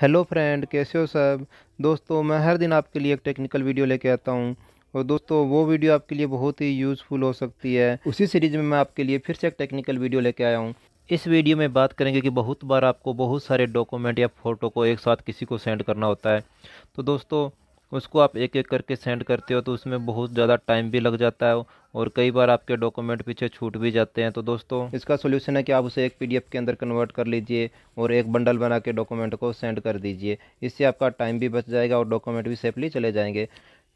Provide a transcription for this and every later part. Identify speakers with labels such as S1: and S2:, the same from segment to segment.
S1: hello friend कैसे हो सब दोस्तों मैं हर दिन आपके लिए एक टेक्निकल वीडियो लेके आता हूँ और दोस्तों वो वीडियो आपके लिए बहुत ही यूज़फुल हो सकती है उसी सीरीज़ में मैं आपके लिए फिर से एक टेक्निकल वीडियो लेके आया हूँ इस वीडियो में बात करेंगे कि बहुत बार आपको बहुत सारे डॉक्यूमेंट या फ़ोटो को एक साथ किसी को सेंड करना होता है तो दोस्तों उसको आप एक एक करके सेंड करते हो तो उसमें बहुत ज़्यादा टाइम भी लग जाता है और कई बार आपके डॉक्यूमेंट पीछे छूट भी जाते हैं तो दोस्तों इसका सोल्यूशन है कि आप उसे एक पीडीएफ के अंदर कन्वर्ट कर लीजिए और एक बंडल बना के डॉक्यूमेंट को सेंड कर दीजिए इससे आपका टाइम भी बच जाएगा और डॉक्यूमेंट भी सेफली चले जाएंगे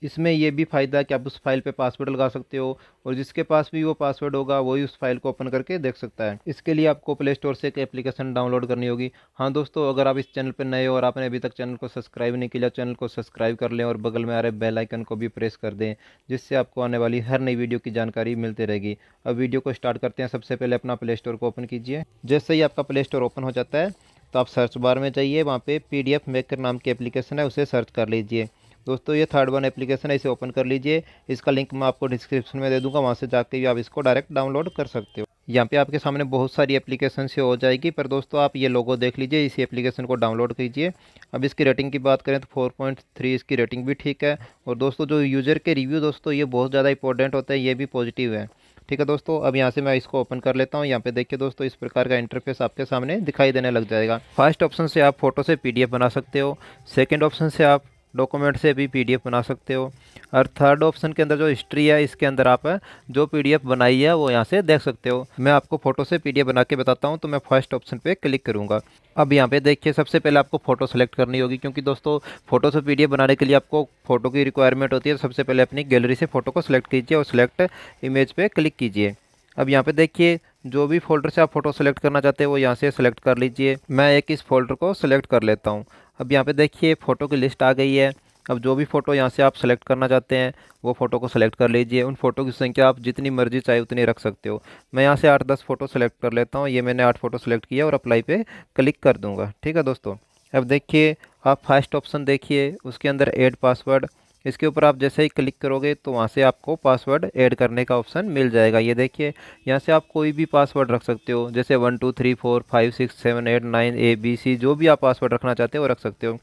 S1: इसमें यह भी फ़ायदा है कि आप उस फाइल पे पासवर्ड लगा सकते हो और जिसके पास भी वो पासवर्ड होगा वही उस फाइल को ओपन करके देख सकता है इसके लिए आपको प्ले स्टोर से एक एप्लीकेशन डाउनलोड करनी होगी हाँ दोस्तों अगर आप इस चैनल पर नए हो और आपने अभी तक चैनल को सब्सक्राइब नहीं किया चैनल को सब्सक्राइब कर लें और बगल में आ रहे बेलाइकन को भी प्रेस कर दें जिससे आपको आने वाली हर नई वीडियो की जानकारी मिलती रहेगी अब वीडियो को स्टार्ट करते हैं सबसे पहले अपना प्ले स्टोर को ओपन कीजिए जैसे ही आपका प्ले स्टोर ओपन हो जाता है तो आप सर्च बार में जाइए वहाँ पे पी डी एफ मेकर नाम की एप्लीकेशन है उसे सर्च कर लीजिए दोस्तों ये थर्ड वन एप्लीकेशन है इसे ओपन कर लीजिए इसका लिंक मैं आपको डिस्क्रिप्शन में दे दूँगा वहाँ से जाकर भी आप इसको डायरेक्ट डाउनलोड कर सकते हो यहाँ पे आपके सामने बहुत सारी एप्लीकेशन से हो जाएगी पर दोस्तों आप ये लोगो देख लीजिए इसी एप्लीकेशन को डाउनलोड कीजिए अब इसकी रेटिंग की बात करें तो 4.3 इसकी रेटिंग भी ठीक है और दोस्तों जो यूज़र के रिव्यू दोस्तों ये बहुत ज़्यादा इंपॉर्टेंट होते हैं ये भी पॉजिटिव है ठीक है दोस्तों अब यहाँ से मैं इसको ओपन कर लेता हूँ यहाँ पे देखिए दोस्तों इस प्रकार का इंटरफेस आपके सामने दिखाई देने लग जाएगा फर्स्ट ऑप्शन से आप फोटो से पी बना सकते हो सेकेंड ऑप्शन से आप डॉक्यूमेंट से भी पीडीएफ बना सकते हो और थर्ड ऑप्शन के अंदर जो हिस्ट्री है इसके अंदर आप जो पीडीएफ बनाई है वो यहाँ से देख सकते हो मैं आपको फ़ोटो से पीडीएफ बना के बताता हूँ तो मैं फर्स्ट ऑप्शन पे क्लिक करूँगा अब यहाँ पे देखिए सबसे पहले आपको फ़ोटो सेलेक्ट करनी होगी क्योंकि दोस्तों फ़ोटो से पी बनाने के लिए आपको फ़ोटो की रिक्वायरमेंट होती है तो सबसे पहले अपनी गैलरी से फ़ोटो को सिलेक्ट कीजिए और सिलेक्ट इमेज पर क्लिक कीजिए अब यहाँ पे देखिए जो भी फोल्डर से आप फ़ोटो सेलेक्ट करना चाहते हैं वो यहाँ से सेलेक्ट कर लीजिए मैं एक इस फोल्डर को सेलेक्ट कर लेता हूँ अब यहाँ पे देखिए फ़ोटो की लिस्ट आ गई है अब जो भी फ़ोटो यहाँ से आप सेलेक्ट करना चाहते हैं वो फ़ोटो को सेलेक्ट कर लीजिए उन फ़ोटो की संख्या आप जितनी मर्जी चाहे उतनी रख सकते हो मैं यहाँ से आठ दस फ़ोटो सेलेक्ट कर लेता हूँ ये मैंने आठ फ़ोटो सेलेक्ट किया और अप्लाई पर क्लिक कर दूँगा ठीक है दोस्तों अब देखिए आप फर्स्ट ऑप्शन देखिए उसके अंदर एड पासवर्ड इसके ऊपर आप जैसे ही क्लिक करोगे तो वहाँ से आपको पासवर्ड ऐड करने का ऑप्शन मिल जाएगा ये देखिए यहाँ से आप कोई भी पासवर्ड रख सकते हो जैसे one two three four five six seven eight nine A B C जो भी आप पासवर्ड रखना चाहते हो रख सकते हो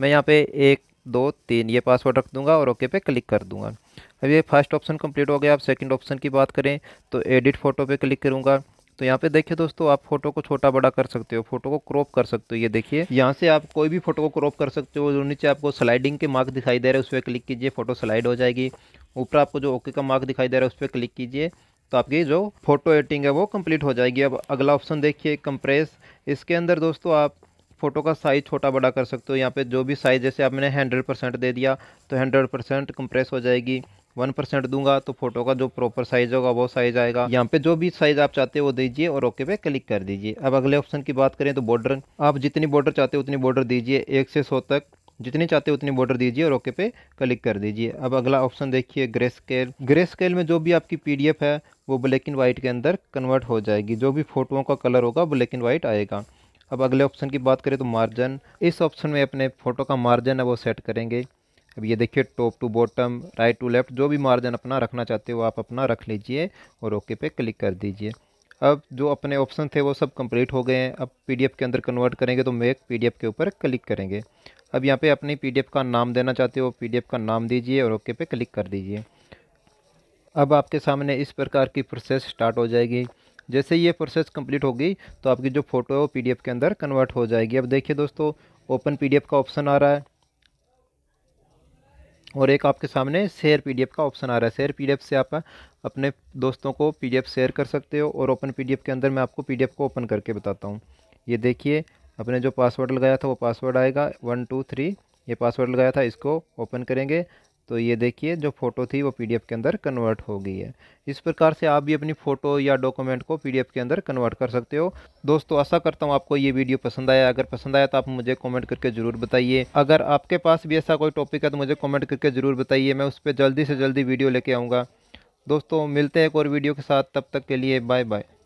S1: मैं यहाँ पे एक दो तीन ये पासवर्ड रख दूँगा और ओके पे क्लिक कर दूँगा अब ये फर्स्ट ऑप्शन कम्प्लीट हो गया आप सेकेंड ऑप्शन की बात करें तो एडिट फ़ोटो पर क्लिक करूँगा तो यहाँ पे देखिए दोस्तों आप फोटो को छोटा बड़ा कर सकते हो फोटो को क्रॉप कर सकते हो ये देखिए यहाँ से आप कोई भी फोटो को क्रॉप कर सकते हो जो नीचे आपको स्लाइडिंग के मार्क दिखाई दे रहे हैं उस पर क्लिक कीजिए फोटो स्लाइड हो जाएगी ऊपर आपको जो ओके का मार्क दिखाई दे रहा है उस पर क्लिक कीजिए तो आपकी जो फोटो एडिटिंग है वो कंप्लीट हो जाएगी अब अगला ऑप्शन देखिए कंप्रेस इसके अंदर दोस्तों आप फ़ोटो का साइज़ छोटा बड़ा कर सकते हो यहाँ पे जो भी साइज़ जैसे आपने हंड्रेड परसेंट दे दिया तो हंड्रेड परसेंट कंप्रेस हो जाएगी वन परसेंट दूंगा तो फोटो का जो प्रॉपर साइज होगा वो साइज आएगा यहाँ पे जो भी साइज आप चाहते हो वो दीजिए और ओके पे क्लिक कर दीजिए अब अगले ऑप्शन की बात करें तो बॉर्डर आप जितनी बॉर्डर चाहते हो उतनी बॉर्डर दीजिए एक से सौ तक जितनी चाहते हो उतनी बॉर्डर दीजिए और ओके पे क्लिक कर दीजिए अब अगला ऑप्शन देखिए ग्रे स्केल ग्रे स्केल में जो भी आपकी पी है वो ब्लैक एंड वाइट के अंदर कन्वर्ट हो जाएगी जो भी फोटो का कलर होगा ब्लैक एंड वाइट आएगा अब अगले ऑप्शन की बात करें तो मार्जिन इस ऑप्शन में अपने फ़ोटो का मार्जिन है वो सेट करेंगे अब ये देखिए top to bottom right to left जो भी मार्जिन अपना रखना चाहते हो आप अपना रख लीजिए और ओके पे क्लिक कर दीजिए अब जो अपने ऑप्शन थे वो सब कंप्लीट हो गए हैं अब पीडीएफ के अंदर कन्वर्ट करेंगे तो मेक पीडीएफ के ऊपर क्लिक करेंगे अब यहाँ पे अपनी पीडीएफ का नाम देना चाहते हो पीडीएफ का नाम दीजिए और ओके पे क्लिक कर दीजिए अब आपके सामने इस प्रकार की प्रोसेस स्टार्ट हो जाएगी जैसे ये प्रोसेस कंप्लीट होगी तो आपकी जो फ़ोटो है वो पीडीएफ के अंदर कन्वर्ट हो जाएगी अब देखिए दोस्तों ओपन पीडीएफ का ऑप्शन आ रहा है और एक आपके सामने शेयर पीडीएफ का ऑप्शन आ रहा है शेयर पीडीएफ से आप अपने दोस्तों को पीडीएफ शेयर कर सकते हो और ओपन पीडीएफ के अंदर मैं आपको पीडीएफ को ओपन करके बताता हूँ ये देखिए अपने जो पासवर्ड लगाया था वो पासवर्ड आएगा वन टू थ्री ये पासवर्ड लगाया था इसको ओपन करेंगे तो ये देखिए जो फ़ोटो थी वो पीडीएफ के अंदर कन्वर्ट हो गई है इस प्रकार से आप भी अपनी फ़ोटो या डॉक्यूमेंट को पीडीएफ के अंदर कन्वर्ट कर सकते हो दोस्तों आशा करता हूँ आपको ये वीडियो पसंद आया अगर पसंद आया तो आप मुझे कमेंट करके ज़रूर बताइए अगर आपके पास भी ऐसा कोई टॉपिक है तो मुझे कॉमेंट करके ज़रूर बताइए मैं उस पर जल्दी से जल्दी वीडियो लेके आऊँगा दोस्तों मिलते हैं एक और वीडियो के साथ तब तक के लिए बाय बाय